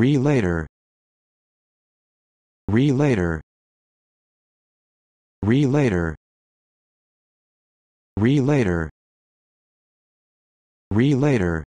Relater. Relater. Relater. Relater. Relater.